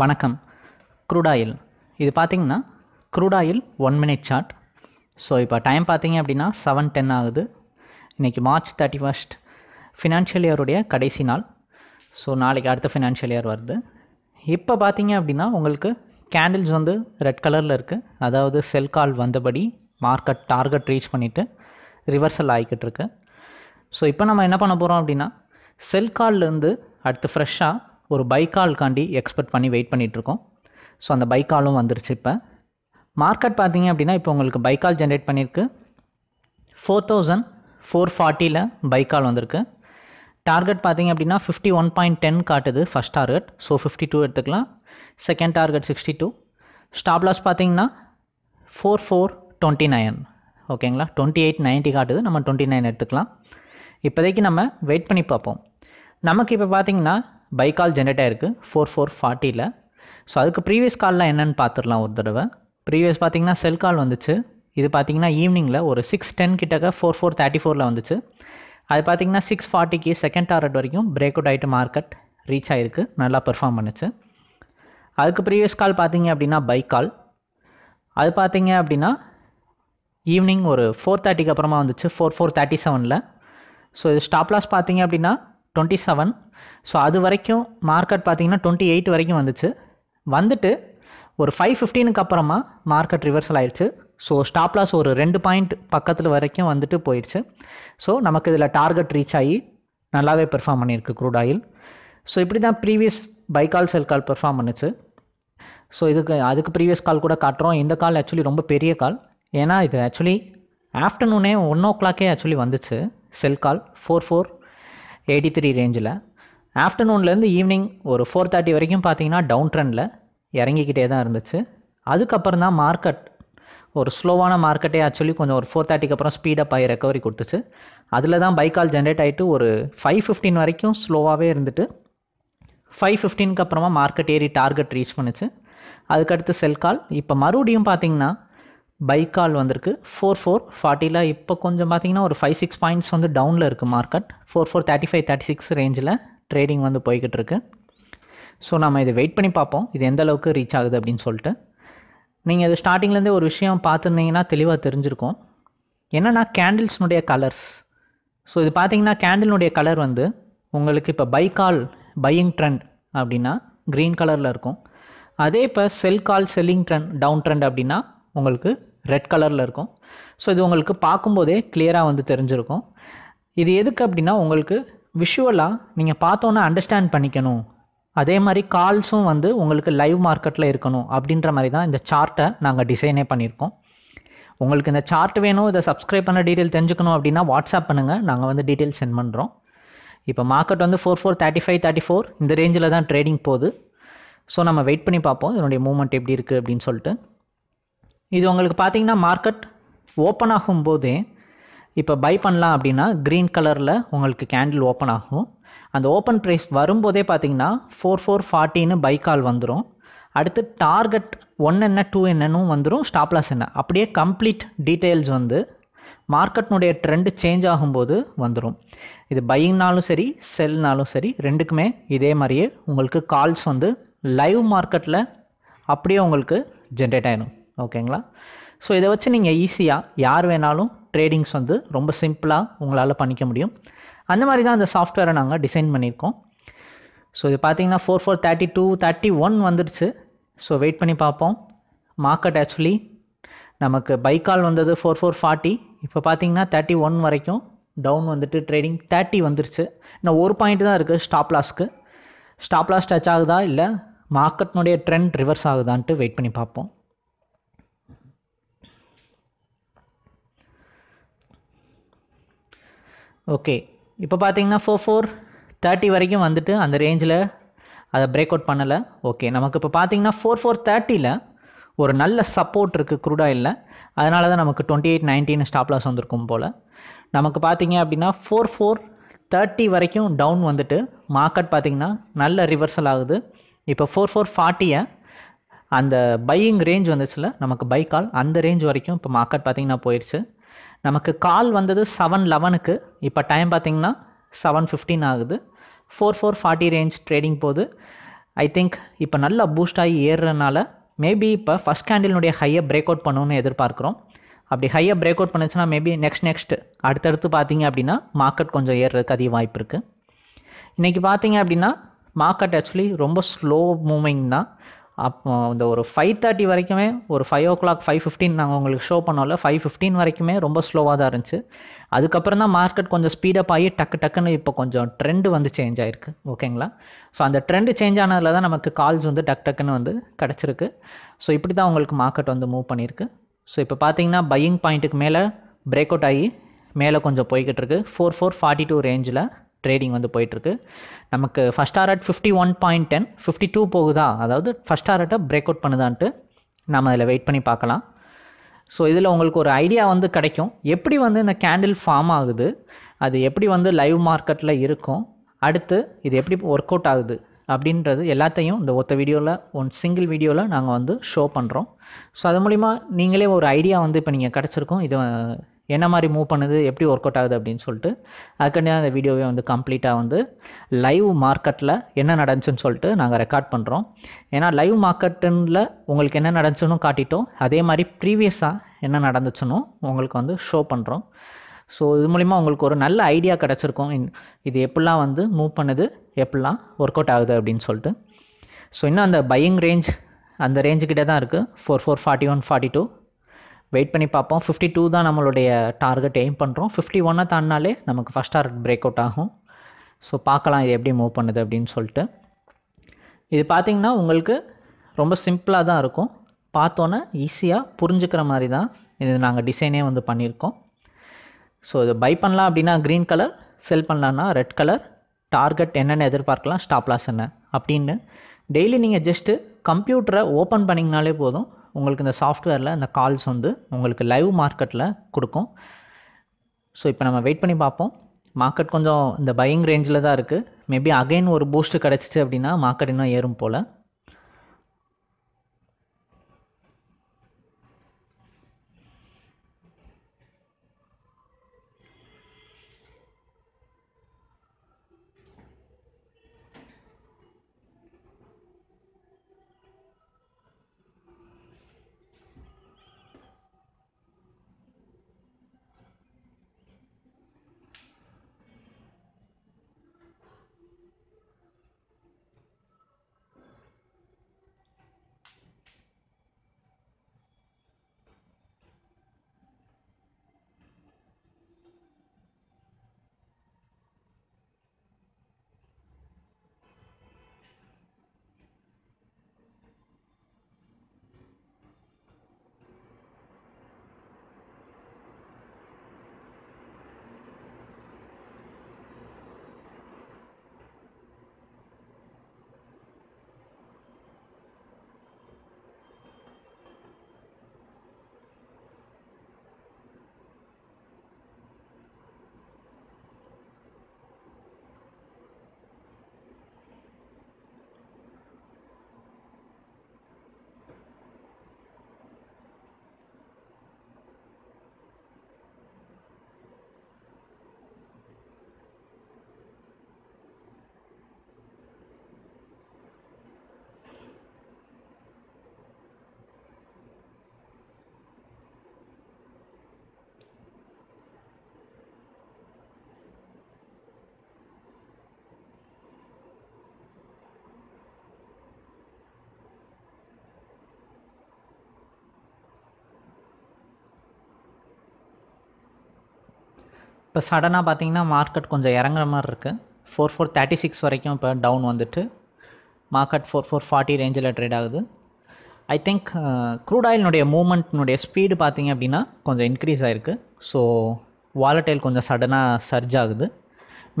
வணக்கம் க்ரூடாயில் இது பார்த்திங்கன்னா crude oil one minute chart so இப்போ டைம் பார்த்தீங்க அப்படின்னா செவன் டென் ஆகுது இன்றைக்கி மார்ச் தேர்ட்டி ஃபஸ்ட் ஃபினான்ஷியல் இயருடைய கடைசி நாள் ஸோ நாளைக்கு அடுத்த ஃபினான்ஷியல் இயர் வருது இப்போ பார்த்தீங்க அப்படின்னா உங்களுக்கு கேண்டில்ஸ் வந்து ரெட் கலரில் இருக்குது அதாவது செல் கால் வந்தபடி மார்க்கெட் டார்கெட் ரீச் பண்ணிவிட்டு ரிவர்சல் ஆகிக்கிட்டு இருக்கு ஸோ இப்போ நம்ம என்ன பண்ண போகிறோம் அப்படின்னா செல் கால்லேருந்து அடுத்து ஃப்ரெஷ்ஷாக ஒரு பைக்கால்காண்டி எக்ஸ்பெக்ட் பண்ணி வெயிட் பண்ணிகிட்ருக்கோம் ஸோ அந்த பைக்காலும் வந்துருச்சு இப்போ மார்க்கெட் பார்த்தீங்க அப்படின்னா இப்போ உங்களுக்கு பைக்கால் ஜென்ரேட் பண்ணியிருக்கு ஃபோர் தௌசண்ட் ஃபோர் ஃபார்ட்டியில் பைக்கால் வந்திருக்கு டார்கெட் பார்த்தீங்க அப்படின்னா ஃபிஃப்டி ஒன் பாயிண்ட் டென் காட்டுது first target so fifty two எடுத்துக்கலாம் second target sixty two stop loss பார்த்தீங்கன்னா ஃபோர் ஃபோர் டுவெண்ட்டி நைன் ஓகேங்களா டுவெண்ட்டி எயிட் நைன்ட்டி காட்டுது நம்ம டுவெண்ட்டி நைன் எடுத்துக்கலாம் இப்போதைக்கு நம்ம வெயிட் பண்ணி பார்ப்போம் நமக்கு இப்போ பார்த்தீங்கன்னா பை கால் ஜென்ரேட் ஆகிருக்கு ஃபோர் ஃபோர் ஃபார்ட்டியில் ஸோ அதுக்கு ப்ரீவியஸ் காலில் என்னென்னு பார்த்துடலாம் ஒரு தடவை ப்ரீவியஸ் பார்த்திங்கன்னா செல் கால் வந்துச்சு இது பார்த்தீங்கன்னா ஈவினிங்கில் ஒரு சிக்ஸ் டென் கிட்டக்க ஃபோர் ஃபோர் தேர்ட்டி ஃபோரில் வந்துச்சு அது பார்த்தீங்கன்னா சிக்ஸ் ஃபார்ட்டிக்கு செகண்ட் டாரட் வரைக்கும் பிரேக் அவுட் ஆகிட்டு மார்க்கெட் ரீச் ஆகிருக்கு நல்லா பெர்ஃபார்ம் பண்ணுச்சு அதுக்கு ப்ரீவியஸ் கால் பார்த்தீங்க அப்படின்னா பை கால் அது பார்த்தீங்க அப்படின்னா ஈவினிங் ஒரு ஃபோர் தேர்ட்டிக்கு அப்புறமா வந்துச்சு ஃபோர் ஃபோர் தேர்ட்டி செவனில் ஸோ இது ஸ்டாப் லாஸ் பார்த்தீங்க அப்படின்னா டுவெண்ட்டி செவன் ஸோ அது வரைக்கும் மார்க்கெட் பார்த்திங்கன்னா டுவெண்ட்டி எயிட் வரைக்கும் வந்துச்சு வந்துட்டு ஒரு ஃபைவ் ஃபிஃப்டீனுக்கு அப்புறமா மார்க்கெட் ரிவர்சல் ஆயிடுச்சு ஸோ ஸ்டாப் லாஸ் ஒரு ரெண்டு பாயிண்ட் பக்கத்தில் வரைக்கும் வந்துட்டு போயிடுச்சு ஸோ நமக்கு இதில் டார்கெட் ரீச் ஆகி நல்லாவே பெர்ஃபார்ம் பண்ணியிருக்கு க்ரூட் ஆயில் ஸோ இப்படி தான் ப்ரீவியஸ் பைக்கால் செல் கால் பெர்ஃபார்ம் பண்ணுச்சு ஸோ இதுக்கு அதுக்கு ப்ரீவியஸ் கால் கூட காட்டுறோம் இந்த கால் ஆக்சுவலி ரொம்ப பெரிய கால் ஏன்னா இது ஆக்சுவலி ஆஃப்டர்நூனே ஒன் ஓ கிளாக்கே ஆக்சுவலி வந்துச்சு sell call four four eighty three ரேஞ்சில் ஆஃப்டர்நூன்லேருந்து ஈவினிங் ஒரு ஃபோர் தேர்ட்டி வரைக்கும் பார்த்தீங்கன்னா டவுன் ட்ரெண்டில் இறங்கிக்கிட்டே தான் இருந்துச்சு அதுக்கப்புறம் தான் மார்க்கெட் ஒரு ஸ்லோவான மார்க்கெட்டே ஆக்சுவலி கொஞ்சம் ஒரு ஃபோர் தேர்ட்டிக்கு அப்புறம் ஸ்பீடப் ஆகி ரெக்கவரி கொடுத்துச்சு அதில் தான் பைக்கால் ஜென்ரேட் ஆகிட்டு ஒரு ஃபைவ் ஃபிஃப்டின் வரைக்கும் ஸ்லோவாகவே இருந்துட்டு ஃபைவ் ஃபிஃப்டீனுக்கு அப்புறமா மார்க்கெட் ஏறி டார்கெட் ரீச் பண்ணுச்சு அதுக்கடுத்து செல் கால் இப்போ மறுபடியும் பார்த்தீங்கன்னா பைக் கால் வந்திருக்கு ஃபோர் ஃபோர் ஃபார்ட்டியில் இப்போ கொஞ்சம் பார்த்தீங்கன்னா ஒரு ஃபைவ் சிக்ஸ் பாயிண்ட்ஸ் வந்து டவுனில் இருக்குது market four four thirty five thirty six ரேஞ்சில் ட்ரேடிங் வந்து போய்கிட்டு இருக்கு ஸோ நம்ம இதை வெயிட் பண்ணி பார்ப்போம் இது எந்த அளவுக்கு ரீச் ஆகுது அப்படின்னு சொல்லிட்டு நீங்கள் இது ஸ்டார்டிங்லேருந்தே ஒரு விஷயம் பார்த்துருந்தீங்கன்னா தெளிவாக தெரிஞ்சிருக்கும் என்னென்னா கேண்டில்ஸ்னுடைய கலர்ஸ் ஸோ இது பார்த்தீங்கன்னா கேண்டிலுடைய கலர் வந்து உங்களுக்கு இப்போ பை கால் பையிங் ட்ரெண்ட் அப்படின்னா க்ரீன் கலரில் இருக்கும் அதே இப்போ sell call selling trend down trend அப்படின்னா உங்களுக்கு ரெட் கலரில் இருக்கும் ஸோ இது உங்களுக்கு பார்க்கும்போதே கிளியராக வந்து தெரிஞ்சிருக்கும் இது எதுக்கு அப்படின்னா உங்களுக்கு விஷுவலாக நீங்கள் பார்த்தோன்னே அண்டர்ஸ்டாண்ட் பண்ணிக்கணும் அதே மாதிரி கால்ஸும் வந்து உங்களுக்கு லைவ் மார்க்கெட்டில் இருக்கணும் அப்படின்ற மாதிரி தான் இந்த சார்ட்டை நாங்கள் டிசைனே பண்ணியிருக்கோம் உங்களுக்கு இந்த சார்ட் வேணும் இதை சப்ஸ்கிரைப் பண்ண டீட்டெயில் தெரிஞ்சுக்கணும் அப்படின்னா வாட்ஸ்அப் பண்ணுங்கள் நாங்கள் வந்து டீட்டெயில் சென்ட் பண்ணுறோம் இப்போ மார்க்கெட் வந்து four four thirty five thirty four இந்த ரேஞ்சில் தான் ட்ரேடிங் போகுது ஸோ நம்ம வெயிட் பண்ணி பார்ப்போம் இதனுடைய மூமெண்ட் எப்படி இருக்குது அப்படின்னு சொல்லிட்டு இது உங்களுக்கு பார்த்தீங்கன்னா மார்க்கெட் ஓப்பன் ஆகும்போதே இப்போ பை பண்ணலாம் அப்படின்னா க்ரீன் கலரில் உங்களுக்கு கேண்டில் ஓப்பன் ஆகும் அந்த ஓப்பன் ப்ரைஸ் வரும்போதே பார்த்தீங்கன்னா ஃபோர் ஃபோர் ஃபார்ட்டின்னு பை கால் வந்துடும் அடுத்து டார்கெட் ஒன் என்ன டூ என்னன்னு வந்துடும் ஸ்டாப்லாஸ் என்ன அப்படியே கம்ப்ளீட் டீட்டெயில்ஸ் வந்து மார்க்கெட்னுடைய ட்ரெண்டு சேஞ்ச் ஆகும்போது வந்துடும் இது பையிங்னாலும் சரி செல்னாலும் சரி ரெண்டுக்குமே இதே மாதிரியே உங்களுக்கு கால்ஸ் வந்து லைவ் மார்க்கெட்டில் அப்படியே உங்களுக்கு ஜென்ரேட் ஆகிடும் ஓகேங்களா ஸோ இதை வச்சு நீங்கள் ஈஸியாக யார் வேணாலும் ட்ரேடிங்ஸ் வந்து ரொம்ப சிம்பிளாக உங்களால் பண்ணிக்க முடியும் அந்த மாதிரி தான் அந்த சாஃப்ட்வேரை நாங்கள் டிசைன் பண்ணியிருக்கோம் ஸோ இது பார்த்தீங்கன்னா four four thirty two thirty one வந்துடுச்சு ஸோ வெயிட் பண்ணி பார்ப்போம் மார்க்கெட் ஆக்சுவலி நமக்கு பைக்கால் வந்தது ஃபோர் ஃபோர் ஃபார்ட்டி இப்போ பார்த்தீங்கன்னா தேர்ட்டி ஒன் வரைக்கும் டவுன் வந்துட்டு ட்ரேடிங் தேர்ட்டி வந்துருச்சு இன்னும் ஒரு பாயிண்ட் தான் இருக்குது ஸ்டாப் லாஸ்க்கு ஸ்டாப் லாஸ் டச் ஆகுதா இல்லை மார்க்கெட்னுடைய ட்ரெண்ட் ரிவர்ஸ் ஆகுதான்ட்டு வெயிட் பண்ணி பார்ப்போம் ஓகே இப்போ பார்த்தீங்கன்னா ஃபோர் ஃபோர் தேர்ட்டி வரைக்கும் வந்துட்டு அந்த ரேஞ்சில் அதை பிரேக் அவுட் பண்ணலை ஓகே நமக்கு இப்போ பார்த்தீங்கன்னா ஃபோர் ஃபோர் தேர்ட்டியில் ஒரு நல்ல சப்போர்ட் இருக்குது இல்லை அதனால தான் நமக்கு twenty eight nineteen stop loss வந்திருக்கும் போல் நமக்கு பார்த்தீங்க அப்படின்னா ஃபோர் ஃபோர் தேர்ட்டி வரைக்கும் டவுன் வந்துட்டு மார்க்கெட் பார்த்திங்கன்னா நல்ல ரிவர்சல் ஆகுது இப்போ ஃபோர் ஃபோர் ஃபார்ட்டியை அந்த பையிங் ரேஞ்ச் வந்துச்சுல நமக்கு பை கால் அந்த ரேஞ்ச் வரைக்கும் இப்போ மார்க்கெட் பார்த்திங்கன்னா போயிடுச்சு நமக்கு கால் வந்தது செவன் லெவனுக்கு இப்போ டைம் பார்த்தீங்கன்னா செவன் ஃபிஃப்டின் ஆகுது four four forty range trading போகுது ஐ திங்க் இப்போ நல்லா பூஸ்ட் ஆகி ஏறுறதுனால மேபி இப்போ ஃபஸ்ட் கேண்டிலுடைய ஹையை பிரேக் அவுட் பண்ணணும்னு எதிர்பார்க்குறோம் அப்படி ஹையை பிரேக் அவுட் பண்ணுச்சுன்னா மேபி நெக்ஸ்ட் நெக்ஸ்ட் அடுத்தடுத்து பார்த்தீங்க அப்படின்னா மார்க்கெட் கொஞ்சம் ஏறுறதுக்கு அதிக வாய்ப்பு இருக்குது இன்றைக்கி பார்த்தீங்க அப்படின்னா மார்க்கெட் ஆக்சுவலி ரொம்ப ஸ்லோ மூவிங் தான் அப்போ இந்த ஒரு ஃபைவ் தேர்ட்டி வரைக்குமே ஒரு five o'clock five fifteen நாங்கள் உங்களுக்கு ஷோ பண்ணோம்ல ஃபைவ் ஃபிஃப்டின் வரைக்குமே ரொம்ப ஸ்லோவாக தான் இருந்துச்சு அதுக்கப்புறம் தான் மார்க்கெட் கொஞ்சம் ஸ்பீடப் ஆகி டக்கு டக்குன்னு இப்போ கொஞ்சம் ட்ரெண்டு வந்து சேஞ்ச் ஆகிருக்கு ஓகேங்களா ஸோ அந்த ட்ரெண்டு சேஞ்ச் ஆனதில் தான் நமக்கு கால்ஸ் வந்து டக் டக்குன்னு வந்து கிடச்சிருக்கு ஸோ இப்படி தான் உங்களுக்கு மார்க்கெட் வந்து மூவ் பண்ணியிருக்கு ஸோ இப்போ பார்த்தீங்கன்னா பையிங் பாயிண்ட்டுக்கு மேலே பிரேக் அவுட் ஆகி மேலே கொஞ்சம் போய்கிட்டு இருக்கு ஃபோர் ஃபோர் ஃபார்ட்டி டூ ரேஞ்சில் ட்ரேடிங் வந்து போயிட்டுருக்கு நமக்கு ஃபஸ்ட் ஆர்ட் fifty one point ten fifty two போகுதா அதாவது ஃபஸ்ட் ஆர்ட்டை பிரேக் அவுட் பண்ணுதான்ட்டு நம்ம அதில் வெயிட் பண்ணி பார்க்கலாம் ஸோ இதில் உங்களுக்கு ஒரு ஐடியா வந்து கிடைக்கும் எப்படி வந்து இந்த கேண்டில் ஃபார்ம் ஆகுது அது எப்படி வந்து லைவ் மார்க்கெட்டில் இருக்கும் அடுத்து இது எப்படி ஒர்க் அவுட் ஆகுது அப்படின்றது எல்லாத்தையும் இந்த ஒத்த வீடியோவில் ஒன் சிங்கிள் வீடியோவில் நாங்கள் வந்து ஷோ பண்ணுறோம் ஸோ அது மூலிமா நீங்களே ஒரு ஐடியா வந்து இப்போ நீங்கள் கிடச்சிருக்கோம் இது என்ன மாதிரி மூவ் பண்ணுது எப்படி ஒர்க் அவுட் ஆகுது அப்படின்னு சொல்லிட்டு அதுக்காண்டி அந்த வீடியோவே வந்து கம்ப்ளீட்டாக வந்து லைவ் மார்க்கெட்டில் என்ன நடந்துச்சுன்னு சொல்லிட்டு நாங்கள் ரெக்கார்ட் பண்ணுறோம் ஏன்னா லைவ் மார்க்கெட்டுல உங்களுக்கு என்ன நடந்துச்சுன்னு காட்டிட்டோம் அதே மாதிரி ப்ரீவியஸாக என்ன நடந்துச்சுன்னு உங்களுக்கு வந்து ஷோ பண்ணுறோம் ஸோ இது மூலிமா உங்களுக்கு ஒரு நல்ல ஐடியா கிடச்சிருக்கும் இது எப்படிலாம் வந்து மூவ் பண்ணுது எப்படிலாம் ஒர்க் அவுட் ஆகுது அப்படின்னு சொல்லிட்டு ஸோ இன்னும் அந்த பையிங் ரேஞ்ச் அந்த ரேஞ்சுக்கிட்டே தான் இருக்குது four four forty one forty two wait பண்ணி பார்ப்போம் ஃபிஃப்டி டூ தான் நம்மளுடைய டார்கெட் எய்ம் பண்ணுறோம் ஃபிஃப்டி ஒன்னை தாண்டினாலே நமக்கு ஃபஸ்ட் டார்கெட் பிரேக் அவுட் ஆகும் ஸோ பார்க்கலாம் இது எப்படி மூவ் பண்ணுது அப்படின்னு சொல்லிட்டு இது பார்த்திங்கன்னா உங்களுக்கு ரொம்ப சிம்பிளாக தான் இருக்கும் பார்த்தோன்னே ஈஸியாக புரிஞ்சுக்கிற மாதிரி தான் இது நாங்கள் டிசைனே வந்து பண்ணியிருக்கோம் ஸோ இது பை பண்ணலாம் அப்படின்னா க்ரீன் கலர் செல் பண்ணலான்னா ரெட் கலர் டார்கெட் என்னென்னு எதிர்பார்க்கலாம் ஸ்டாப்லாஸ் என்ன அப்படின்னு டெய்லி நீங்கள் ஜஸ்ட்டு கம்ப்யூட்டரை ஓப்பன் பண்ணிங்கனாலே போதும் உங்களுக்கு இந்த சாஃப்ட்வேரில் இந்த கால்ஸ் வந்து உங்களுக்கு லைவ் மார்க்கெட்டில் கொடுக்கும் ஸோ இப்போ நம்ம வெயிட் பண்ணி பார்ப்போம் மார்க்கெட் கொஞ்சம் இந்த பையிங் ரேஞ்சில் தான் இருக்குது மேபி அகைன் ஒரு பூஸ்ட்டு கிடச்சிச்சு அப்படின்னா மார்க்கெட் இன்னும் ஏறும் போல் இப்போ சடனாக பார்த்தீங்கன்னா மார்க்கெட் கொஞ்சம் இறங்குற மாதிரி இருக்குது ஃபோர் ஃபோர் தேர்ட்டி சிக்ஸ் வரைக்கும் இப்போ டவுன் வந்துட்டு மார்க்கெட் ஃபோர் ஃபோர் ஃபார்ட்டி ரேஞ்சில் ட்ரேட் ஆகுது ஐ திங்க் க்ரூட் ஆயிலினுடைய மூமெண்ட்னுடைய ஸ்பீடு பார்த்தீங்க அப்படின்னா கொஞ்சம் இன்க்ரீஸ் ஆகிருக்கு ஸோ வாலட்டைல் கொஞ்சம் சடனாக சர்ஜ் ஆகுது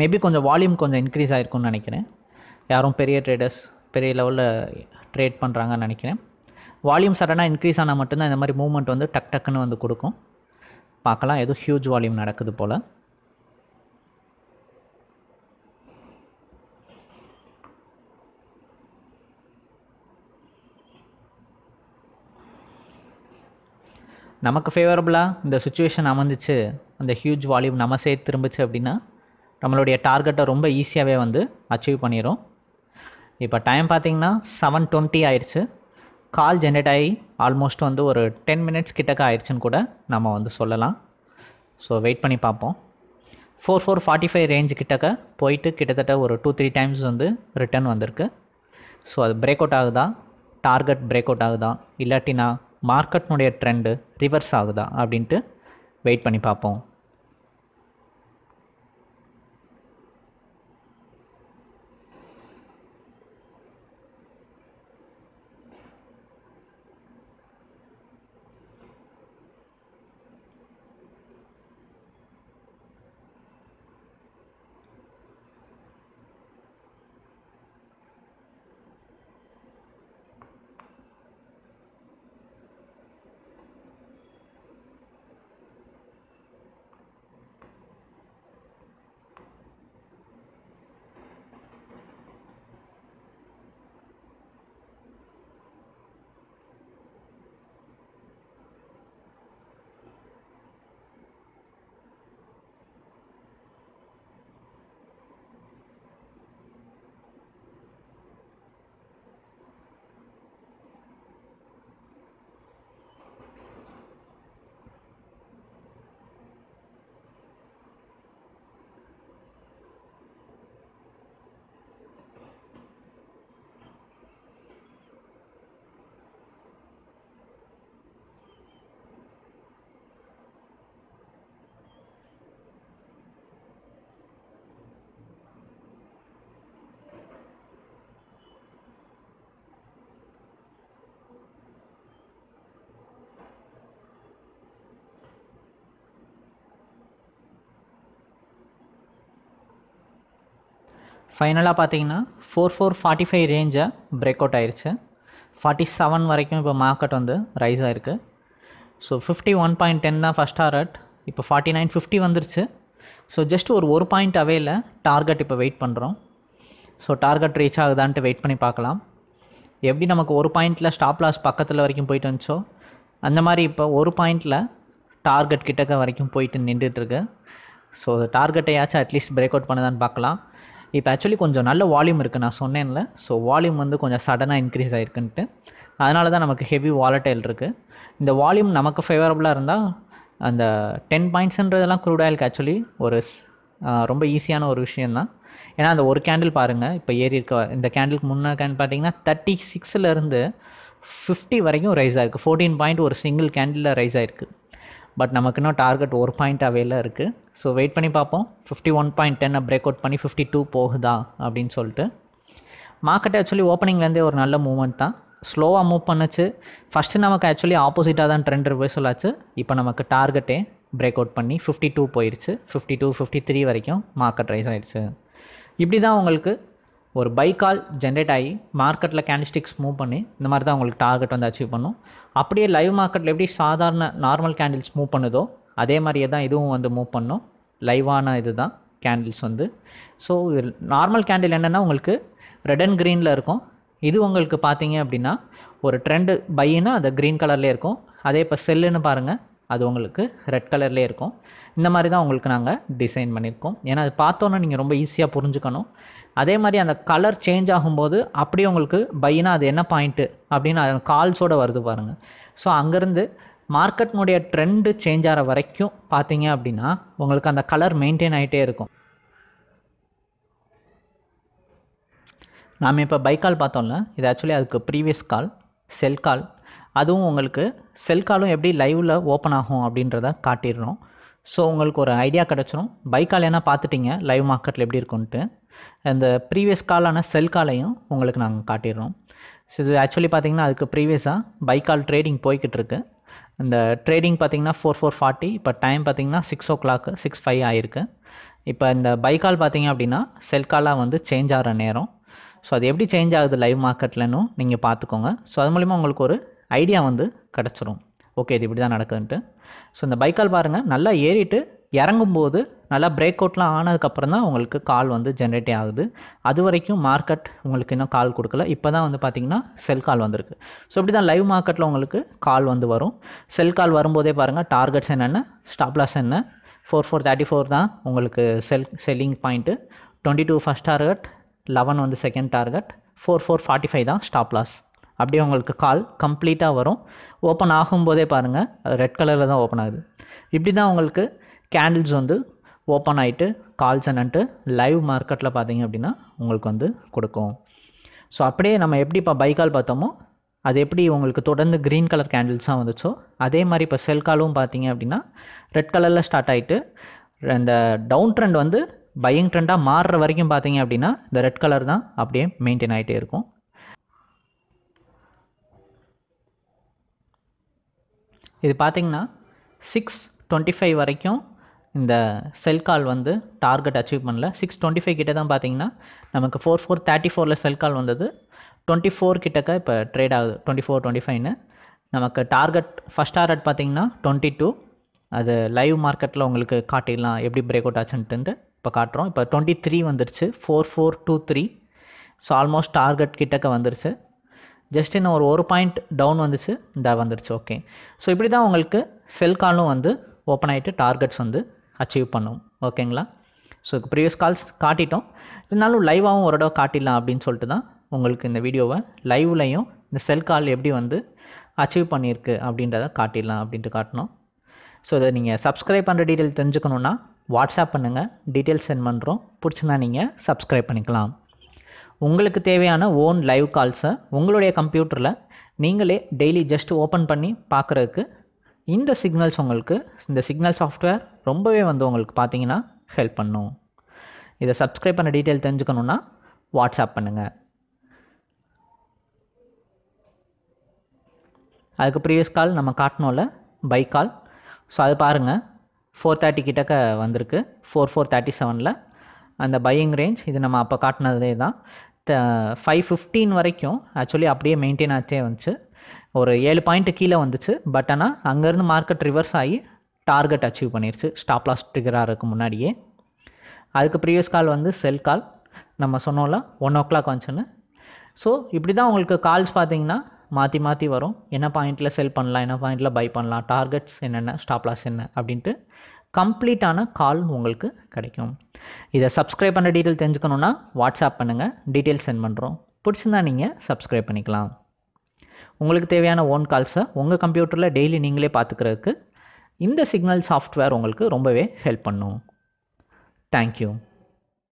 மேபி கொஞ்சம் வால்யூம் கொஞ்சம் இன்க்ரீஸ் ஆகிருக்குன்னு நினைக்கிறேன் யாரும் பெரிய ட்ரேடர்ஸ் பெரிய லெவலில் ட்ரேட் பண்ணுறாங்கன்னு நினைக்கிறேன் வால்யூம் சடனாக இன்க்ரீஸ் ஆனால் மட்டும்தான் இந்த மாதிரி மூமெண்ட் வந்து டக் டக்குன்னு வந்து கொடுக்கும் பார்க்கலாம் எதுவும் ஹியூஜ் வால்யூம் நடக்குது போல் நமக்கு ஃபேவரபுளாக இந்த சுச்சுவேஷன் அமைஞ்சிச்சு அந்த ஹியூஜ் வால்யூம் நம்ம சேர்த்து திரும்பிச்சு அப்படின்னா நம்மளுடைய டார்கெட்டை ரொம்ப ஈஸியாகவே வந்து அச்சீவ் பண்ணிடும் இப்போ டைம் பார்த்திங்கன்னா செவன் டுவெண்ட்டி ஆயிடுச்சு கால் ஜென்ரேட் ஆகி ஆல்மோஸ்ட் வந்து ஒரு டென் மினிட்ஸ் கிட்டக்க ஆயிடுச்சுன்னு கூட நம்ம வந்து சொல்லலாம் ஸோ வெயிட் பண்ணி பார்ப்போம் four four forty five range கிட்டக்க போயிட்டு கிட்டத்தட்ட ஒரு டூ த்ரீ டைம்ஸ் வந்து ரிட்டர்ன் வந்திருக்கு ஸோ அது பிரேக் அவுட் ஆகுதா டார்கெட் பிரேக் அவுட் ஆகுதா இல்லாட்டினா மார்க்கெட்னுடைய ட்ரெண்டு ரிவர்ஸ் ஆகுதா அப்படின்ட்டு வெயிட் பண்ணி பார்ப்போம் ஃபைனலாக பார்த்தீங்கன்னா ஃபோர் ஃபோர் ஃபார்ட்டி ஃபைவ் ரேஞ்சை பிரேக் அவுட் ஆயிடுச்சு ஃபார்ட்டி செவன் வரைக்கும் இப்போ மார்க்கெட் வந்து ரைஸ் ஆயிருக்கு so fifty one point ten தான் ஃபஸ்ட் டாரட் இப்போ ஃபார்ட்டி நைன் ஃபிஃப்டி வந்துருச்சு ஸோ ஜஸ்ட் ஒரு ஒரு பாயிண்ட் அவையில் டார்கெட் இப்போ வெயிட் பண்ணுறோம் ஸோ டார்கெட் ரீச் ஆகுதான்ட்டு வெயிட் பண்ணி பார்க்கலாம் எப்படி நமக்கு ஒரு பாயிண்டில் ஸ்டாப் லாஸ் பக்கத்தில் வரைக்கும் போயிட்டு வந்துச்சோ அந்த மாதிரி இப்போ ஒரு பாயிண்டில் டார்கெட் கிட்டக்க வரைக்கும் போயிட்டு நின்றுட்டுருக்கு ஸோ டார்கெட்டையாச்சும் அட்லீஸ்ட் பிரேக் அவுட் பண்ணுதான்னு பார்க்கலாம் இப்போ ஆக்சுவலி கொஞ்சம் நல்ல வால்யூம் இருக்குது நான் சொன்னேன்ல ஸோ வால்யூம் வந்து கொஞ்சம் சடனாக இன்க்ரீஸ் ஆகிருக்குன்ட்டு அதனால தான் நமக்கு ஹெவி வாலட்டைல் இருக்குது இந்த வால்யூம் நமக்கு ஃபேவரபுளாக இருந்தால் அந்த டென் பாயிண்ட்ஸுன்றதெல்லாம் குரூட் ஆயிலுக்கு ஆக்சுவலி ஒரு ரொம்ப ஈஸியான ஒரு விஷயந்தான் ஏன்னா அந்த ஒரு கேண்டில் பாருங்கள் இப்போ ஏறி இருக்க இந்த கேண்டிலுக்கு முன்னே கேண்டில் பார்த்தீங்கன்னா தேர்ட்டி சிக்ஸ்லேருந்து ஃபிஃப்டி வரைக்கும் ரைஸ் ஆகிருக்கு ஃபோர்டீன் பாயிண்ட் ஒரு சிங்கிள் கேண்டிலில் ரைஸ் ஆகிருக்கு பட் நமக்கு இன்னும் டார்கெட் ஒரு பாயிண்ட் அவையில் இருக்குது ஸோ வெயிட் பண்ணி பார்ப்போம் ஃபிஃப்டி ஒன் பாயிண்ட் டென்னை பிரேக் அவுட் பண்ணி ஃபிஃப்டி டூ போகுதா அப்படின்னு சொல்லிட்டு மார்க்கெட் ஆக்சுவலி ஓப்பனிங்லேருந்தே ஒரு நல்ல மூவ்மெண்ட் தான் ஸ்லோவாக மூவ் பண்ணுச்சு ஃபஸ்ட்டு நமக்கு ஆக்சுவலி ஆப்போசிட்டாக தான் ட்ரெண்ட் ரிவர்சல் ஆச்சு இப்போ நமக்கு டார்கெட்டே பிரேக் அவுட் பண்ணி ஃபிஃப்டி டூ போயிடுச்சு ஃபிஃப்டி டூ ஃபிஃப்டி த்ரீ வரைக்கும் மார்க்கெட் ரைஸ் ஆயிடுச்சு இப்படி தான் உங்களுக்கு ஒரு பை கால் ஜென்ரேட் ஆகி மார்க்கெட்டில் கேண்டிஸ்டிக்ஸ் மூவ் பண்ணி இந்த மாதிரி தான் உங்களுக்கு டார்கெட் வந்து அச்சீவ் பண்ணும் அப்படியே லைவ் மார்க்கெட்டில் எப்படி சாதாரண நார்மல் கேண்டில்ஸ் மூவ் பண்ணுதோ அதே மாதிரியே தான் இதுவும் வந்து மூவ் பண்ணும் லைவான இது தான் கேண்டில்ஸ் வந்து ஸோ நார்மல் கேண்டில் என்னென்னா உங்களுக்கு ரெட் அண்ட் க்ரீனில் இருக்கும் இது உங்களுக்கு பார்த்தீங்க அப்படின்னா ஒரு ட்ரெண்டு பையினா அது க்ரீன் கலர்லேயே இருக்கும் அதே இப்போ செல்லுன்னு பாருங்கள் அது உங்களுக்கு ரெட் கலர்லேயே இருக்கும் இந்த மாதிரி தான் உங்களுக்கு நாங்கள் டிசைன் பண்ணியிருக்கோம் ஏன்னா அது பார்த்தோன்னே நீங்கள் ரொம்ப ஈஸியாக புரிஞ்சுக்கணும் அதே மாதிரி அந்த கலர் சேஞ்ச் ஆகும்போது அப்படியே உங்களுக்கு பையனா அது என்ன பாயிண்ட்டு அப்படின்னு அது கால்ஸோடு வருது பாருங்கள் ஸோ அங்கேருந்து மார்க்கெட்னுடைய ட்ரெண்டு சேஞ்ச் ஆகிற வரைக்கும் பார்த்தீங்க அப்படின்னா உங்களுக்கு அந்த கலர் மெயின்டைன் ஆகிட்டே இருக்கும் நாம் இப்போ கால் பார்த்தோம்ல இது ஆக்சுவலி அதுக்கு ப்ரீவியஸ் கால் செல் கால் அதுவும் உங்களுக்கு செல் காலும் எப்படி லைவில் ஓப்பன் ஆகும் அப்படின்றத காட்டிடுறோம் ஸோ உங்களுக்கு ஒரு ஐடியா கிடச்சிரும் பை கால் என்ன பார்த்துட்டிங்க லைவ் மார்க்கெட்டில் எப்படி இருக்குன்ட்டு இந்த ப்ரீவியஸ் காலான செல் காலையும் உங்களுக்கு நாங்கள் காட்டிடுறோம் ஸோ இது ஆக்சுவலி பார்த்திங்கன்னா அதுக்கு ப்ரீவியஸாக பை கால் ட்ரேடிங் போய்கிட்டு இருக்கு இந்த ட்ரேடிங் பார்த்திங்கன்னா ஃபோர் ஃபோர் ஃபார்ட்டி இப்போ டைம் பார்த்திங்கன்னா six o'clock six five ஆகிருக்கு இப்போ இந்த பை கால் பார்த்திங்க அப்படின்னா செல் காலாக வந்து சேஞ்ச் ஆகிற நேரம் ஸோ அது எப்படி சேஞ்ச் ஆகுது லைவ் மார்க்கெட்லன்னு நீங்கள் பார்த்துக்கோங்க ஸோ அது மூலிமா உங்களுக்கு ஒரு ஐடியா வந்து கிடச்சிரும் ஓகே இது இப்படி தான் நடக்குதுன்ட்டு ஸோ இந்த பைக்கால் பாருங்கள் நல்லா ஏறிட்டு இறங்கும்போது நல்லா பிரேக் அவுட்லாம் ஆனதுக்கப்புறம் தான் உங்களுக்கு கால் வந்து ஜென்ரேட்டே ஆகுது அது வரைக்கும் மார்க்கெட் உங்களுக்கு இன்னும் கால் கொடுக்கல இப்போ தான் வந்து பார்த்திங்கன்னா செல் கால் வந்திருக்கு ஸோ இப்படி தான் லைவ் மார்க்கெட்டில் உங்களுக்கு கால் வந்து வரும் செல் கால் வரும்போதே பாருங்கள் டார்கெட்ஸ் என்னென்ன ஸ்டாப்லாஸ் என்ன ஃபோர் ஃபோர் தேர்ட்டி ஃபோர் தான் உங்களுக்கு sell selling point twenty two first target eleven வந்து second target four four forty five தான் ஸ்டாப்லாஸ் அப்படியே உங்களுக்கு கால் கம்ப்ளீட்டாக வரும் ஓப்பன் ஆகும்போதே பாருங்கள் அது ரெட் கலரில் தான் ஓப்பன் ஆகுது இப்படி தான் உங்களுக்கு கேண்டில்ஸ் வந்து ஓப்பன் ஆகிட்டு கால்ஸ் என்னன்ட்டு லைவ் மார்க்கெட்டில் பார்த்தீங்க அப்படின்னா உங்களுக்கு வந்து கொடுக்கும் ஸோ அப்படியே நம்ம எப்படி இப்போ பைக்கால் பார்த்தோமோ அது எப்படி உங்களுக்கு தொடர்ந்து க்ரீன் கலர் கேண்டில்ஸாக வந்துச்சோ அதே மாதிரி இப்போ செல் காலும் பார்த்தீங்க அப்படின்னா ரெட் கலரில் ஸ்டார்ட் ஆகிட்டு இந்த டவுன் ட்ரெண்ட் வந்து பையிங் ட்ரெண்டாக மாறுற வரைக்கும் பார்த்தீங்க அப்படின்னா இந்த ரெட் கலர் தான் அப்படியே மெயின்டைன் ஆகிட்டே இருக்கும் இது பார்த்திங்கன்னா சிக்ஸ் டுவெண்ட்டி ஃபைவ் வரைக்கும் இந்த செல் கால் வந்து டார்கெட் அச்சீவ் பண்ணல சிக்ஸ் டுவெண்ட்டி ஃபைவ் கிட்ட தான் பார்த்தீங்கன்னா நமக்கு ஃபோர் ஃபோர் தேர்ட்டி ஃபோரில் செல் கால் வந்தது டுவெண்ட்டி ஃபோர் கிட்டக்க இப்போ ட்ரேட் ஆகுது டுவெண்ட்டி ஃபோர் டுவெண்ட்டி ஃபைவ்னு நமக்கு டார்கெட் ஃபஸ்ட் டார்கெட் பார்த்தீங்கன்னா டுவெண்ட்டி டூ அது லைவ் மார்க்கெட்டில் உங்களுக்கு காட்டிடலாம் எப்படி பிரேக் அவுட் ஆச்சுன்ட்டு இப்போ காட்டுறோம் இப்போ டுவெண்ட்டி த்ரீ வந்துருச்சு four four two three so almost target கிட்டக்க வந்துருச்சு ஜஸ்ட் இன்னும் ஒரு ஒரு பாயிண்ட் டவுன் வந்துச்சு இந்த வந்துடுச்சு ஓகே ஸோ இப்படி தான் உங்களுக்கு செல் காலும் வந்து ஓப்பன் ஆகிட்டு டார்கெட்ஸ் வந்து அச்சீவ் பண்ணும் ஓகேங்களா ஸோ ப்ரீவியஸ் கால்ஸ் காட்டிட்டோம் இருந்தாலும் லைவாகவும் ஒரு இடம் காட்டிடலாம் அப்படின்னு சொல்லிட்டு தான் உங்களுக்கு இந்த வீடியோவை லைவ்லையும் இந்த செல் கால் எப்படி வந்து அச்சீவ் பண்ணியிருக்கு அப்படின்றத காட்டிடலாம் அப்படின்ட்டு காட்டணும் ஸோ இதை நீங்கள் சப்ஸ்கிரைப் பண்ணுற டீட்டெயில் தெரிஞ்சுக்கணுன்னா வாட்ஸ்அப் பண்ணுங்கள் டீட்டெயில்ஸ் சென்ட் பண்ணுறோம் பிடிச்சுன்னா நீங்கள் சப்ஸ்கிரைப் பண்ணிக்கலாம் உங்களுக்கு தேவையான ஓன் லைவ் கால்ஸை உங்களுடைய கம்ப்யூட்டரில் நீங்களே டெய்லி ஜஸ்ட் ஓப்பன் பண்ணி பார்க்குறதுக்கு இந்த சிக்னல்ஸ் உங்களுக்கு இந்த சிக்னல் சாஃப்ட்வேர் ரொம்பவே வந்து உங்களுக்கு பார்த்தீங்கன்னா ஹெல்ப் பண்ணும் இதை சப்ஸ்கிரைப் பண்ண டீட்டெயில் தெரிஞ்சுக்கணுன்னா வாட்ஸ்அப் பண்ணுங்கள் அதுக்கு ப்ரீவியஸ் கால் நம்ம காட்டணும்ல பை கால் ஸோ அது பாருங்கள் ஃபோர் தேர்ட்டி கிட்டக்க வந்திருக்கு ஃபோர் ஃபோர் தேர்ட்டி செவனில் அந்த பையிங் ரேஞ்ச் இது நம்ம அப்போ காட்டினதே தான் ஃபைவ் ஃபிஃப்டீன் வரைக்கும் ஆக்சுவலி அப்படியே மெயின்டைன் ஆகிட்டே வந்துச்சு ஒரு ஏழு பாயிண்ட் கீழே வந்துச்சு பட் ஆனால் அங்கேருந்து மார்க்கெட் ரிவர்ஸ் ஆகி டார்கெட் அச்சீவ் பண்ணிடுச்சு ஸ்டாப் லாஸ் ட்ரிகராக இருக்கு முன்னாடியே அதுக்கு ப்ரீவியஸ் கால் வந்து செல் கால் நம்ம சொன்னோம்ல ஒன் ஓ கிளாக் வந்துச்சுன்னு ஸோ இப்படி தான் உங்களுக்கு கால்ஸ் பார்த்தீங்கன்னா மாற்றி மாற்றி வரும் என்ன பாயிண்ட்டில் செல் பண்ணலாம் என்ன பாயிண்ட்டில் பை பண்ணலாம் டார்கெட்ஸ் என்னென்ன ஸ்டாப் லாஸ் என்ன அப்படின்ட்டு கம்ப்ளீட்டான கால் உங்களுக்கு கிடைக்கும் இதை சப்ஸ்கிரைப் பண்ணுற டீட்டெயில் தெரிஞ்சுக்கணுன்னா வாட்ஸ்அப் பண்ணுங்கள் டீட்டெயில் சென்ட் பண்ணுறோம் பிடிச்சிருந்தா நீங்கள் சப்ஸ்கிரைப் பண்ணிக்கலாம் உங்களுக்கு தேவையான ஓன் கால்ஸை உங்கள் கம்ப்யூட்டரில் டெய்லி நீங்களே பார்த்துக்கிறதுக்கு இந்த சிக்னல் சாஃப்ட்வேர் உங்களுக்கு ரொம்பவே ஹெல்ப் பண்ணும் தேங்க்யூ